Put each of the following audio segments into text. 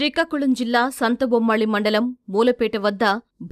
శ్రీకాకుళం జిల్లా సంతబొమ్మాళి మండలం మూలపేట వద్ద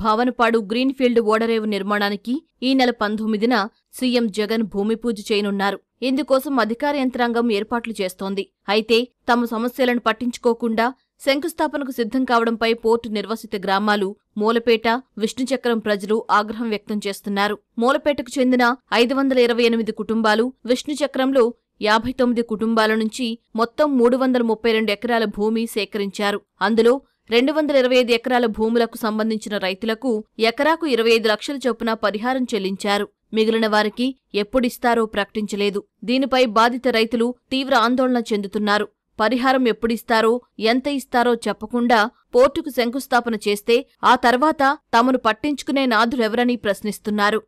భావనపాడు గ్రీన్ఫీల్డ్ ఓడరేవు నిర్మాణానికి ఈ నెల పంతొమ్మిదిన సీఎం జగన్ భూమి పూజ చేయనున్నారు ఇందుకోసం అధికార యంత్రాంగం ఏర్పాట్లు చేస్తోంది అయితే తమ సమస్యలను పట్టించుకోకుండా శంకుస్థాపనకు సిద్ధం కావడంపై పోర్టు నిర్వసిత గ్రామాలు మూలపేట విష్ణుచక్రం ప్రజలు ఆగ్రహం వ్యక్తం చేస్తున్నారు మూలపేటకు చెందిన ఐదు వందల ఇరవై ఎనిమిది కుటుంబాలు విష్ణుచక్రంలో యాభై తొమ్మిది కుటుంబాల నుంచి మొత్తం మూడు వందల ముప్పై రెండు ఎకరాల భూమి సేకరించారు అందులో రెండు వందల ఇరవై ఐదు ఎకరాల భూములకు సంబంధించిన రైతులకు ఎకరాకు ఇరవై ఐదు లక్షల చొప్పున పరిహారం చెల్లించారు మిగిలిన వారికి ఎప్పుడిస్తారో ప్రకటించలేదు దీనిపై బాధిత రైతులు తీవ్ర ఆందోళన చెందుతున్నారు పరిహారం ఎప్పుడిస్తారో ఎంత ఇస్తారో చెప్పకుండా పోర్టుకు శంకుస్థాపన చేస్తే ఆ తర్వాత తమను పట్టించుకునే నాథులెవరని ప్రశ్నిస్తున్నారు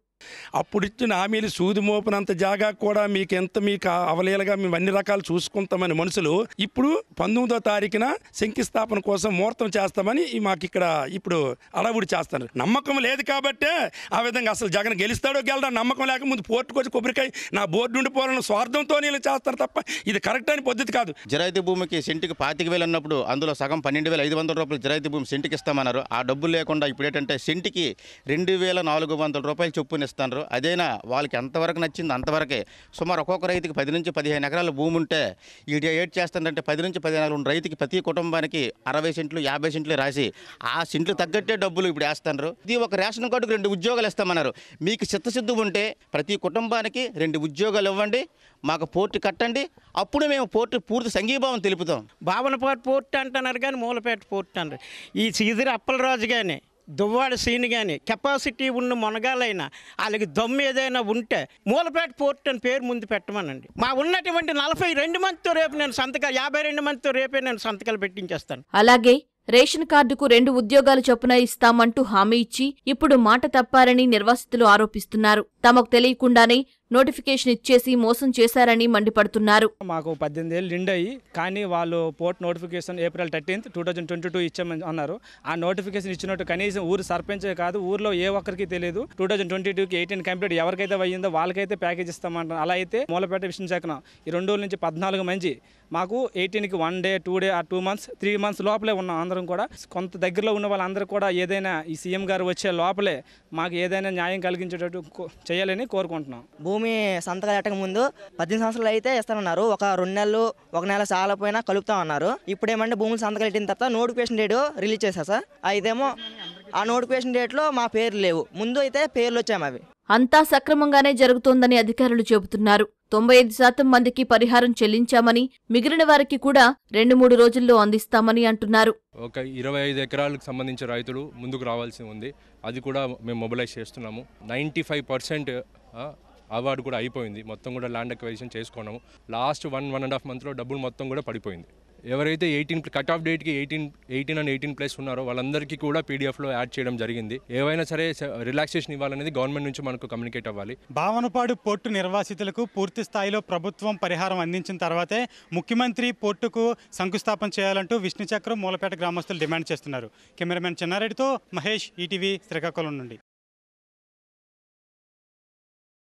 ఇచ్చిన హామీలు సూది మోపినంత జాగా కూడా మీకు ఎంత మీకు అవలీలగా మేము అన్ని రకాలు చూసుకుంటామని మనుషులు ఇప్పుడు పంతొమ్మిదో తారీఖున శంకుస్థాపన కోసం ముహూర్తం చేస్తామని మాకు ఇక్కడ ఇప్పుడు అడవుడు చేస్తారు నమ్మకం లేదు కాబట్టే ఆ విధంగా అసలు జగన్ గెలుస్తాడో గెలడా నమ్మకం లేక ముందు పోర్టుకొచ్చి కొబ్బరికాయ నా బోర్డు నుండి పోవాలని స్వార్థంతో నీళ్ళు చేస్తారు తప్ప ఇది కరెక్ట్ అని పద్ధతి కాదు జరాయితీ భూమికి సెంటికి పాతిక వేలు అన్నప్పుడు అందులో సగం పన్నెండు వేల ఐదు వందల రూపాయలు జరాయితీ భూమి సెంటికి ఇస్తామన్నారు ఆ డబ్బులు లేకుండా ఇప్పుడు ఏంటంటే సెంటికి రెండు వేల నాలుగు వందల రూపాయలు చొప్పున చేస్తున్నారు అదైనా వాళ్ళకి ఎంతవరకు నచ్చింది అంతవరకే సుమారు ఒక్కొక్క రైతుకి పది నుంచి పదిహేను ఎకరాల భూమి ఉంటే ఈడ ఏడ్ చేస్తుందంటే పది నుంచి పదిహేను ఎకరాలు రైతుకి ప్రతి కుటుంబానికి అరవై సెంట్లు యాభై సెంట్లు రాసి ఆ సెంట్లు తగ్గట్టే డబ్బులు ఇప్పుడు వేస్తున్నారు ఇది ఒక రేషన్ కార్డుకు రెండు ఉద్యోగాలు ఇస్తామన్నారు మీకు చిత్తశుద్ధి ఉంటే ప్రతి కుటుంబానికి రెండు ఉద్యోగాలు ఇవ్వండి మాకు పోర్టు కట్టండి అప్పుడు మేము పోర్టు పూర్తి సంఘీభావం తెలుపుతాం భావనపాటు పోర్టు అంటున్నారు కానీ మూలపేట పోర్టు అంటారు ఈ అప్పల రాజు కానీ దువ్వాడ సీన్ కానీ కెపాసిటీ ఉన్న మునగాలైనా వాళ్ళకి దమ్ము ఏదైనా ఉంటే మూలపేట పోర్ట్ అని పేరు ముందు పెట్టమనండి మా ఉన్నటువంటి నలభై రెండు మందితో రేపు నేను సంతకాలు యాభై రెండు మందితో రేపే నేను సంతకాలు పెట్టించేస్తాను అలాగే రేషన్ కార్డుకు రెండు ఉద్యోగాలు చొప్పున ఇస్తామంటూ హామీ ఇచ్చి ఇప్పుడు మాట తప్పారని నిర్వాసితులు ఆరోపిస్తున్నారు తమకు తెలియకుండానే నోటిఫికేషన్ ఇచ్చేసి మోసం చేశారని మండిపడుతున్నారు మాకు పద్దెనిమిది ఏళ్ళు నిండాయి కానీ వాళ్ళు port notification April thirteenth two thousand twenty two ఇచ్చామని అన్నారు ఆ నోటిఫికేషన్ ఇచ్చినట్టు కనీసం ఊరు సర్పంచే కాదు ఊర్లో ఏ ఒక్కరికి తెలియదు టూ థౌజండ్ ట్వంటీ టూకి ఎయిటీన్ కంప్లీట్ ఎవరికైతే అయ్యిందో వాళ్ళకైతే ప్యాకేజ్ ఇస్తామంటారు అలా అయితే మూలపేట విష్ణుశాఖనం ఈ రెండు నుంచి పద్నాలుగు మంది మాకు ఎయిటీన్కి వన్ డే టూ డే ఆ టూ మంత్స్ త్రీ మంత్స్ లోపలే ఉన్నాం అందరం కూడా కొంత దగ్గరలో ఉన్న వాళ్ళందరూ కూడా ఏదైనా ఈ సీఎం గారు వచ్చే లోపలే మాకు ఏదైనా న్యాయం కలిగించేటట్టు చేయాలని కోరుకుంటున్నాం భూమి భూమి సంతకాలు పెట్టక ముందు పద్దెనిమిది సంవత్సరాలు అయితే ఇస్తానన్నారు ఒక రెండు నెలలు ఒక నెల చాలపోయినా కలుపుతాం అన్నారు ఇప్పుడు ఏమంటే భూములు సంతకాలు పెట్టిన తర్వాత నోటిఫికేషన్ డేట్ రిలీజ్ చేశా సార్ అయితేమో ఆ నోటిఫికేషన్ డేట్లో మా పేర్లు లేవు ముందు అయితే పేర్లు వచ్చాము అవి అంతా సక్రమంగానే జరుగుతోందని అధికారులు చెబుతున్నారు తొంభై ఐదు శాతం మందికి పరిహారం చెల్లించామని మిగిలిన వారికి కూడా రెండు మూడు రోజుల్లో అందిస్తామని అంటున్నారు ఒక ఇరవై ఐదు ఎకరాలకు సంబంధించిన రైతులు ముందుకు రావాల్సి ఉంది అది కూడా మేము మొబిలైజ్ చేస్తున్నాము నైంటీ ఫైవ్ పర్సెంట్ అవార్డు కూడా అయిపోయింది మొత్తం కూడా ల్యాండ్ అక్వైజేషన్ చేసుకున్నాము last one one and half మంత్లో డబ్బులు మొత్తం కూడా పడిపోయింది ఎవరైతే ఎయిటీన్ కట్ ఆఫ్ డేట్కి eighteen eighteen and eighteen plus ఉన్నారో వాళ్ళందరికీ కూడా పీడిఎఫ్లో యాడ్ చేయడం జరిగింది ఏవైనా సరే రిలాక్సేషన్ ఇవ్వాలనేది గవర్నమెంట్ నుంచి మనకు కమ్యూనికేట్ అవ్వాలి భావనపాడు పోర్టు నిర్వాసితులకు పూర్తి స్థాయిలో ప్రభుత్వం పరిహారం అందించిన తర్వాతే ముఖ్యమంత్రి పోర్టుకు శంకుస్థాపన చేయాలంటూ విష్ణుచక్రం మూలపేట గ్రామస్తులు డిమాండ్ చేస్తున్నారు కెమెరామెన్ చెన్నారెడ్డితో మహేష్ ఈటీవీ శ్రీకాకుళం నుండి